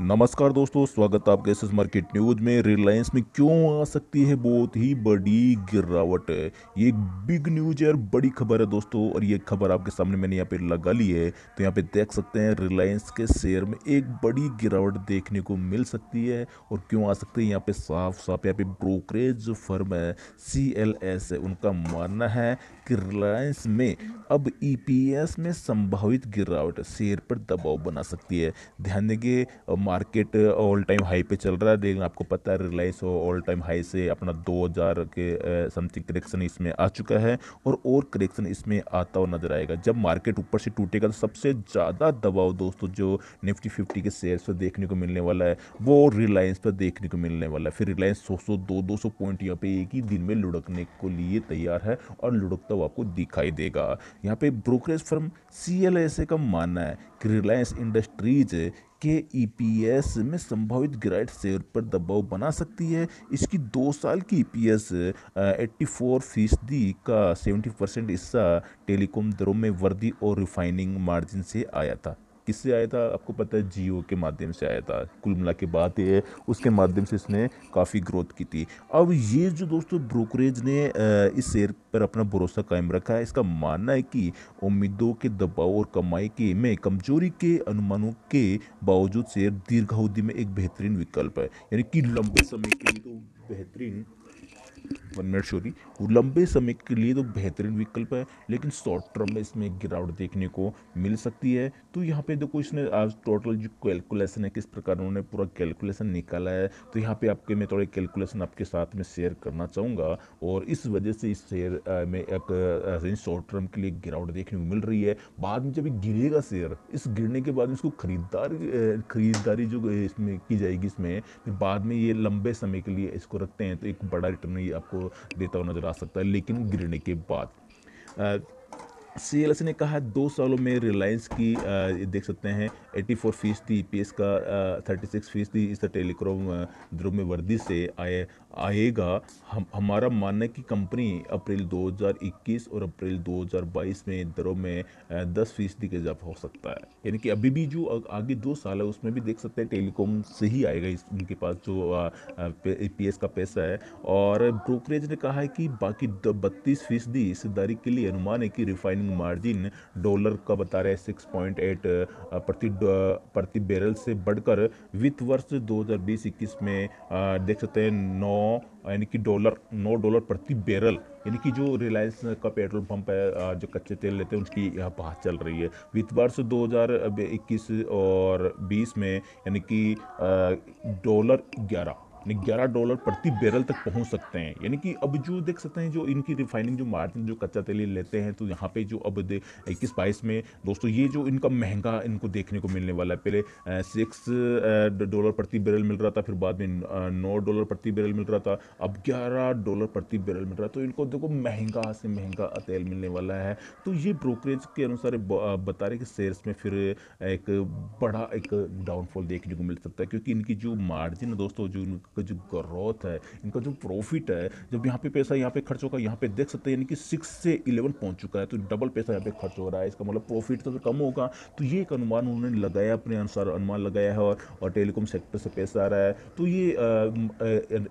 नमस्कार दोस्तों स्वागत है आपके एस मार्केट न्यूज में रिलायंस में क्यों आ सकती है बहुत ही बड़ी गिरावट है ये एक बिग न्यूज है और बड़ी खबर है दोस्तों और ये खबर आपके सामने मैंने यहाँ पे लगा ली है तो यहाँ पे देख सकते हैं रिलायंस के शेयर में एक बड़ी गिरावट देखने को मिल सकती है और क्यों आ सकती है यहाँ पे साफ साफ यहाँ पे ब्रोकरेज फर्म है सी है उनका मानना है कि रिलायंस में अब ई e में संभावित गिरावट शेयर पर दबाव बना सकती है ध्यान देंगे मार्केट ऑल टाइम हाई पे चल रहा है लेकिन आपको पता है रिलायंस ऑल टाइम हाई से अपना 2000 के समथिंग करेक्शन इसमें आ चुका है और और करेक्शन इसमें आता हुआ नजर आएगा जब मार्केट ऊपर से टूटेगा तो सबसे ज़्यादा दबाव दोस्तों जो निफ्टी फिफ्टी के शेयर्स पर देखने को मिलने वाला है वो रिलायंस पर देखने को मिलने वाला है फिर रिलायंस सौ सौ दो दो सौ पॉइंट यहाँ पे एक ही दिन में लुढ़कने को लिए तैयार है और लुढ़कता हुआ आपको दिखाई देगा यहाँ पे ब्रोकरेज फर्म सी का मानना है कि रिलायंस इंडस्ट्रीज के ईपीएस e में संभावित ग्राइट शेयर पर दबाव बना सकती है इसकी दो साल की ईपीएस e 84 फीसदी का 70 परसेंट हिस्सा टेलीकॉम दरों में वृद्धि और रिफाइनिंग मार्जिन से आया था किससे आया था आपको पता है जियो के माध्यम से आया था कुल मिला के बात ये है उसके माध्यम से इसने काफ़ी ग्रोथ की थी अब ये जो दोस्तों ब्रोकरेज ने इस शेयर पर अपना भरोसा कायम रखा है इसका मानना है कि उम्मीदों के दबाव और कमाई के में कमजोरी के अनुमानों के बावजूद शेयर दीर्घावधि में एक बेहतरीन विकल्प है यानी कि लंबे समय के लिए तो बेहतरीन वन मिनट शोरी वो लंबे समय के लिए तो बेहतरीन विकल्प है लेकिन शॉर्ट टर्म में इसमें गिरावट देखने को मिल सकती है तो यहाँ पे देखो इसने आज टोटल जो कैलकुलेशन है किस प्रकार उन्होंने पूरा कैलकुलेशन निकाला है तो यहाँ पे आपके मैं थोड़े कैलकुलेशन आपके साथ में शेयर करना चाहूँगा और इस वजह से इस शेयर में एक शॉर्ट टर्म के लिए गिरावट देखने को मिल रही है बाद में जब गिरेगा शेयर इस गिरने के बाद इसको खरीदार खरीदारी जो इसमें की जाएगी इसमें फिर बाद में ये लंबे समय के लिए इसको रखते हैं तो एक बड़ा रिटर्न आपको देता हुआ नज़र आ सकता है लेकिन गिरने के बाद सी ने कहा दो सालों में रिलायंस की आ, देख सकते हैं 84 फीसदी ई e का थर्टी सिक्स फीसदी इस टेलीकॉम द्रव में वर्दी से आए आएगा हम हमारा मानना है कि कंपनी अप्रैल 2021 और अप्रैल 2022 में दरों में 10 फीसदी का इजाफा हो सकता है यानी कि अभी भी जो आगे दो साल है उसमें भी देख सकते हैं टेलीकॉम से ही आएगा इस उनके पास जो पी e का पैसा है और ब्रोकरेज ने कहा है कि बाकी बत्तीस फीसदी हिस्सेदारी के लिए अनुमान है कि रिफाइनिंग ट्रेडिंग मार्जिन डॉलर का बता रहे हैं सिक्स पॉइंट एट प्रति प्रति बैरल से बढ़कर वित्त वर्ष 2020 में देख सकते हैं नौ यानी कि डॉलर नौ डॉलर प्रति बैरल यानी कि जो रिलायंस का पेट्रोल पंप है जो कच्चे तेल लेते हैं उसकी यहाँ बात चल रही है वित्त वर्ष 2021 और 20 में यानी कि डॉलर ग्यारह ग्यारह डॉलर प्रति बैरल तक पहुंच सकते हैं यानी कि अब जो देख सकते हैं जो इनकी रिफाइनिंग जो मार्जिन जो कच्चा तेल लेते हैं तो यहाँ पे जो अब इक्कीस बाईस में दोस्तों ये जो इनका महंगा इनको देखने को मिलने वाला है पहले सिक्स डॉलर प्रति बैरल मिल रहा था फिर बाद में नौ डॉलर प्रति बैरल मिल रहा था अब ग्यारह डॉलर प्रति बैरल मिल रहा था तो इनको देखो महंगा से महंगा तेल मिलने वाला है तो ये ब्रोकरेज के अनुसार बता रहे कि शेयर्स में फिर एक बड़ा एक डाउनफॉल देखने को मिल सकता है क्योंकि इनकी जो मार्जिन दोस्तों जो इनका जो ग्रोथ है इनका जो प्रॉफिट है जब यहाँ पे पैसा यहाँ पे खर्च होगा यहाँ पे देख सकते हैं यानी कि सिक्स से इलेवन पहुँच चुका है तो डबल पैसा यहाँ पे खर्च हो रहा है इसका मतलब प्रॉफिट तो, तो कम होगा तो ये एक अनुमान उन्होंने लगाया अपने अनुसार अनुमान लगाया है और, और टेलीकॉम सेक्टर से पैसा आ रहा है तो ये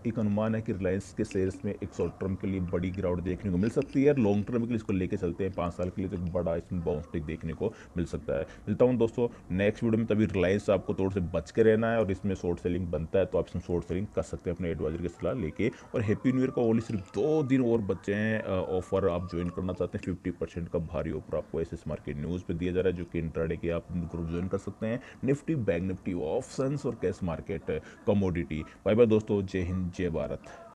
एक अनुमान है कि रिलायंस के शेयर्स में एक शॉर्ट टर्म के लिए बड़ी गिरावट देखने को मिल सकती है लॉन्ग टर्म के लिए इसको लेके चलते हैं पाँच साल के लिए तो बड़ा इसमें बाउंस देखने को मिल सकता है मिलता हूँ दोस्तों नेक्स्ट वीडियो में तभी रिलायंस आपको थोड़ा से बच के रहना है और इसमें शॉर्ट सेलिंग बनता है तो आप इसमें शॉर्ट सेलिंग कर सकते हैं अपने एडवाइजर की सलाह लेके और हैप्पी न्यू ईयर का ओनली सिर्फ दो दिन और बच्चे हैं ऑफर आप ज्वाइन करना चाहते हैं फिफ्टी परसेंट का भारी ऑफर आपको एस एस मार्केट न्यूज़ पे दिया जा रहा है जो कि इंट्राडे के आप ग्रुप ज्वाइन कर सकते हैं निफ्टी बैंक निफ्टी ऑप्शन और cash market commodity bye bye दोस्तों जय हिंद जय भारत